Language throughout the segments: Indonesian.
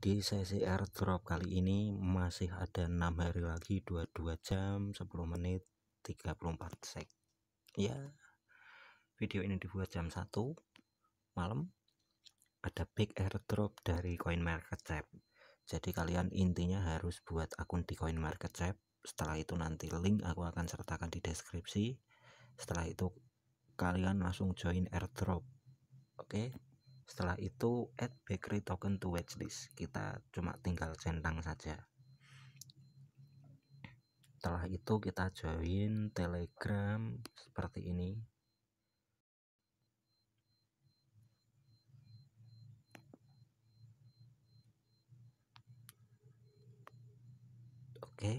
di sesi airdrop kali ini masih ada enam hari lagi 22 jam 10 menit 34 sek ya video ini dibuat jam 1 malam ada big airdrop dari coin market cap jadi kalian intinya harus buat akun di coin market cap setelah itu nanti link aku akan sertakan di deskripsi setelah itu kalian langsung join airdrop oke okay? setelah itu add bakery token to watchlist kita cuma tinggal centang saja setelah itu kita join telegram seperti ini oke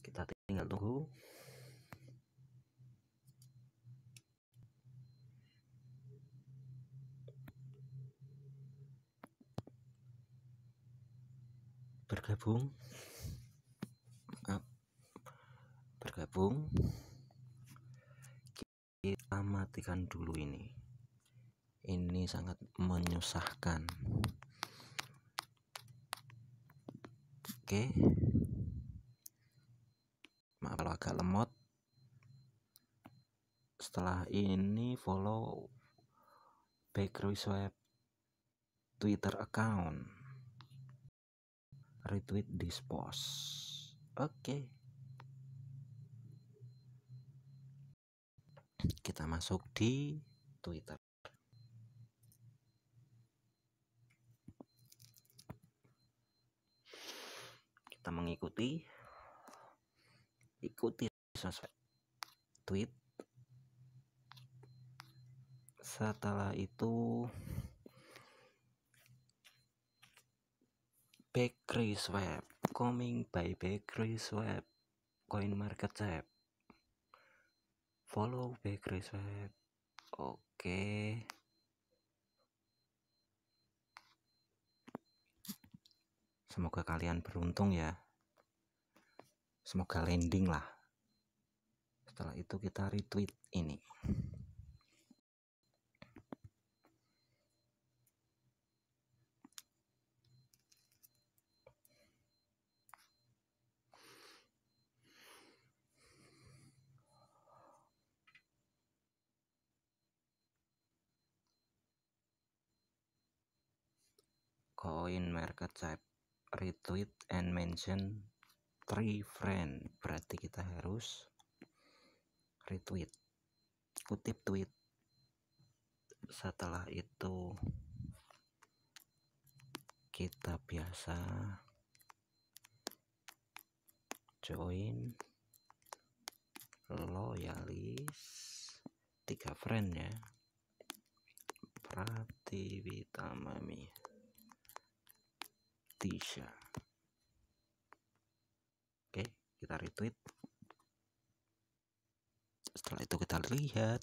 kita tinggal tunggu bergabung bergabung kita matikan dulu ini ini sangat menyusahkan oke maaf kalau agak lemot setelah ini follow bakery swab twitter account retweet this post oke okay. kita masuk di Twitter kita mengikuti ikuti sosmed tweet setelah itu Bakery Swap Coming by Bakery Swap Coin Market Swap Follow Bakery Swap Oke Semoga kalian beruntung ya Semoga landing lah Setelah itu kita retweet ini coin market cap retweet and mention three friend berarti kita harus retweet kutip tweet setelah itu kita biasa join loyalis tiga friend ya Pratiwi mami Tisha oke kita retweet setelah itu kita lihat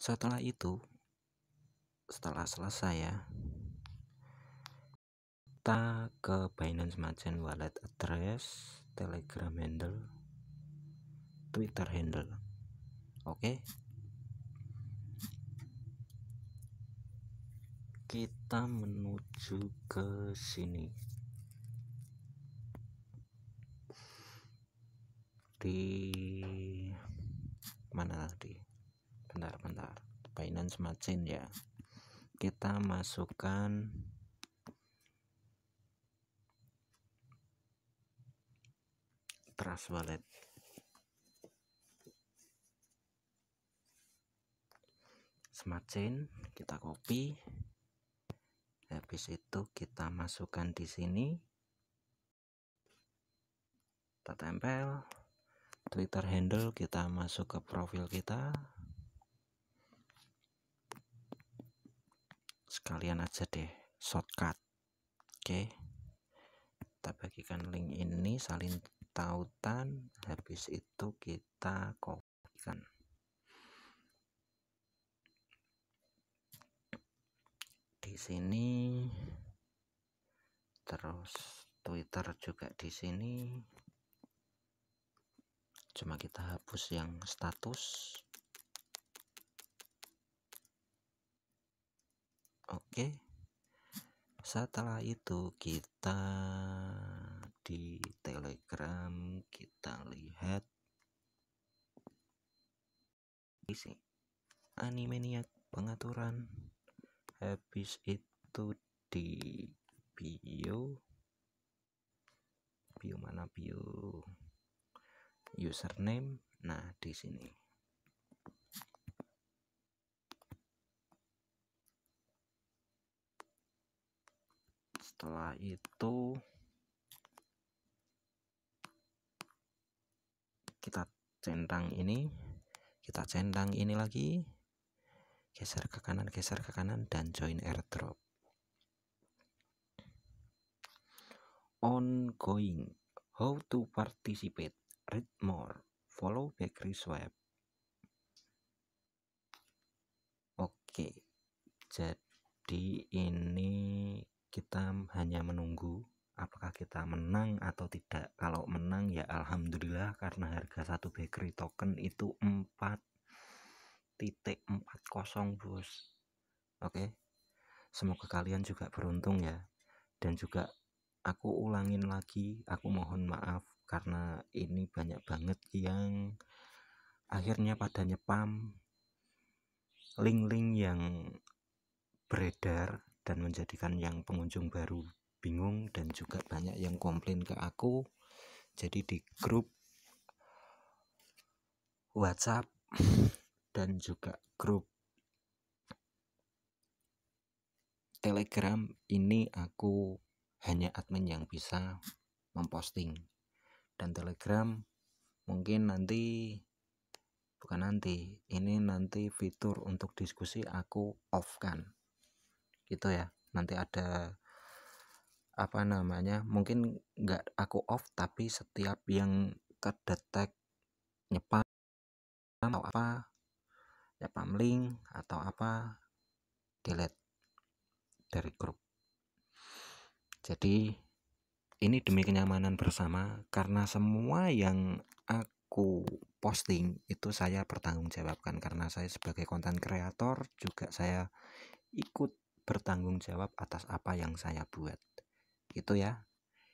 setelah itu setelah selesai ya kita ke Binance Merchant Wallet address Telegram handle Twitter handle oke kita menuju ke sini di mana tadi bentar bentar Binance machine ya kita masukkan trust wallet smart chain kita copy habis itu kita masukkan di sini kita tempel Twitter handle kita masuk ke profil kita sekalian aja deh shortcut oke kita bagikan link ini salin tautan habis itu kita kan. di sini terus Twitter juga di sini cuma kita hapus yang status oke setelah itu kita di telegram kita lihat isi animaniac pengaturan habis itu di bio bio mana bio username nah di sini setelah itu kita centang ini kita centang ini lagi geser ke kanan geser ke kanan dan join airdrop ongoing how to participate read more follow bakery swap oke jadi ini kita hanya menunggu apakah kita menang atau tidak kalau menang ya alhamdulillah karena harga satu bakery token itu 4 titik bos oke semoga kalian juga beruntung ya dan juga aku ulangin lagi aku mohon maaf karena ini banyak banget yang akhirnya pada nyepam link-link yang beredar dan menjadikan yang pengunjung baru bingung dan juga banyak yang komplain ke aku jadi di grup WhatsApp dan juga grup Telegram ini aku hanya admin yang bisa memposting dan Telegram mungkin nanti bukan nanti ini nanti fitur untuk diskusi aku off kan gitu ya nanti ada apa namanya mungkin nggak aku off tapi setiap yang kedetek nyepang atau apa spam ya, link atau apa delete dari grup jadi ini demi kenyamanan bersama karena semua yang aku posting itu saya bertanggung jawabkan karena saya sebagai konten kreator juga saya ikut bertanggung jawab atas apa yang saya buat itu ya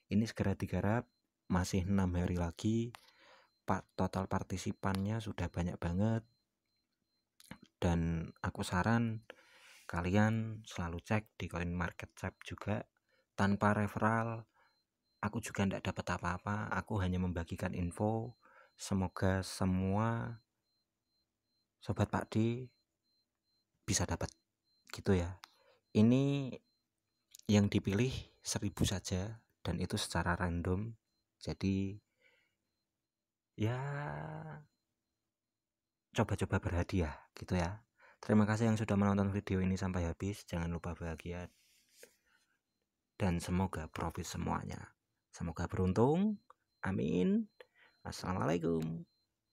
ini segera digarap masih enam hari lagi pak total partisipannya sudah banyak banget dan aku saran kalian selalu cek di coin market cap juga tanpa referral aku juga tidak dapat apa-apa aku hanya membagikan info semoga semua sobat Pak D bisa dapat gitu ya ini yang dipilih seribu saja dan itu secara random jadi ya coba-coba berhadiah gitu ya terima kasih yang sudah menonton video ini sampai habis jangan lupa bahagia dan semoga profit semuanya semoga beruntung amin assalamualaikum